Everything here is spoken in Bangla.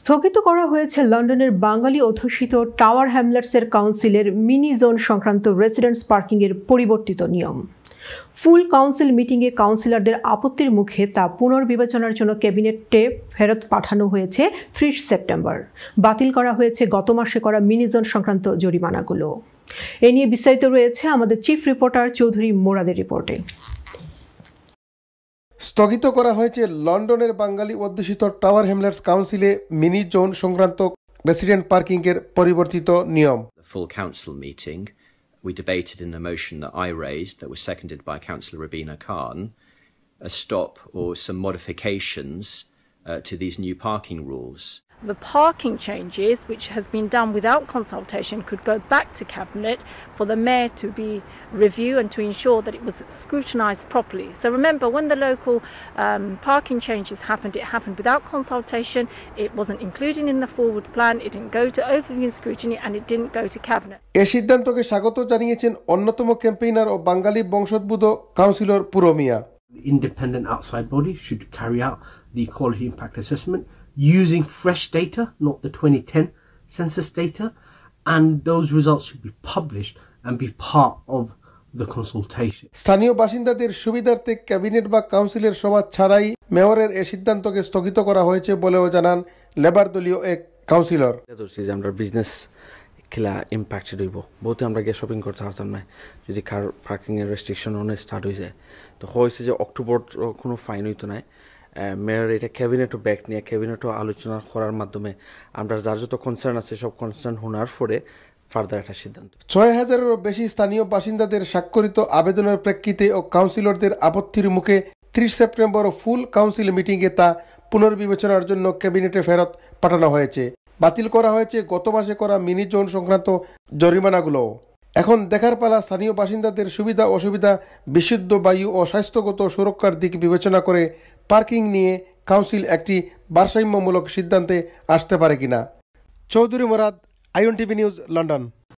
স্থগিত করা হয়েছে লন্ডনের বাঙালি অধ্যুষিত টাওয়ার হ্যামলেটসের কাউন্সিলের মিনি জোন সংক্রান্ত রেসিডেন্টস পার্কিংয়ের পরিবর্তিত নিয়ম ফুল কাউন্সিল মিটিংয়ে কাউন্সিলরদের আপত্তির মুখে তা পুনর্বিবেচনার জন্য ক্যাবিনেটে ফেরত পাঠানো হয়েছে ত্রিশ সেপ্টেম্বর বাতিল করা হয়েছে গত মাসে করা মিনি জোন সংক্রান্ত জরিমানাগুলো এ নিয়ে বিস্তারিত রয়েছে আমাদের চিফ রিপোর্টার চৌধুরী মোরাদের রিপোর্টে স্থগিত করা হয়েছে লন্ডনের বাঙালি অধ্যুষিত টাওয়ার হ্যামলেটস কাউন্সিলে মিনি জোন সংক্রান্ত রেসিডেন্ট পার্কিংয়ের পরিবর্তিত নিয়ম full council meeting we debated in a motion that I raised that was seconded by Councillor Rabina Khan a stop or some modifications uh, to these new parking rules. The parking changes, which has been done without consultation, could go back to Cabinet for the Mayor to be reviewed and to ensure that it was scrutinised properly. So remember, when the local um, parking changes happened, it happened without consultation, it wasn't included in the forward plan, it didn't go to overview and scrutiny, and it didn't go to Cabinet. এ সিদ্ধান্তকে স্বাগত জানিয়েছেন অন্যতম ক্যাম্পেইনার ও বাঙালি বংশোদ্ভূত কাউন্সিলর পুরমিয়া independent outside body should carry out the quality impact assessment using fresh data, not the 2010 census data, and those results should be published and be part of the consultation. স্থানীয় বাসিন্দাদের সুবিধার্থে ক্যাবিনেট বা কাউন্সিলের সভা ছাড়াই মেয়রের এ সিদ্ধান্তকে স্থগিত করা হয়েছে বলেও জানান লেবার দলীয় এক কাউন্সিলর আমরা বিজনেস খেলা ইম্প্যাক্টেড হইব বহুতে আমরা গিয়ে শপিং করতে পারতাম না যদি কার পার্কিংয়ের রেস্ট্রিকশন অনেক স্টার্ট হয়ে যায় তো হয়েছে যে অক্টোবর কোনো ফাইন হইতো নাই মেয়র এটা ক্যাবিনেটও ব্যাক নিয়ে ক্যাবিনেটও আলোচনা করার মাধ্যমে আমরা যার যত কনসার্ন আছে সব কনসার্ন হোনার পরে ফার্দার একটা সিদ্ধান্ত ছয় হাজারেরও বেশি স্থানীয় বাসিন্দাদের স্বাক্ষরিত আবেদনের প্রেক্ষিতে ও কাউন্সিলরদের আপত্তির মুখে ত্রিশ সেপ্টেম্বর ফুল কাউন্সিল মিটিংয়ে তা পুনর্বিবেচনার জন্য ক্যাবিনেটে ফেরত পাঠানো হয়েছে বাতিল করা হয়েছে গত মাসে করা মিনি জোন সংক্রান্ত জরিমানাগুলো এখন দেখার পালা স্থানীয় বাসিন্দাদের সুবিধা অসুবিধা বিশুদ্ধ বায়ু ও স্বাস্থ্যগত সুরক্ষার দিক বিবেচনা করে পার্কিং নিয়ে কাউন্সিল একটি ভারসাম্যমূলক সিদ্ধান্তে আসতে পারে কিনা Chowdhury Morad IN TV news London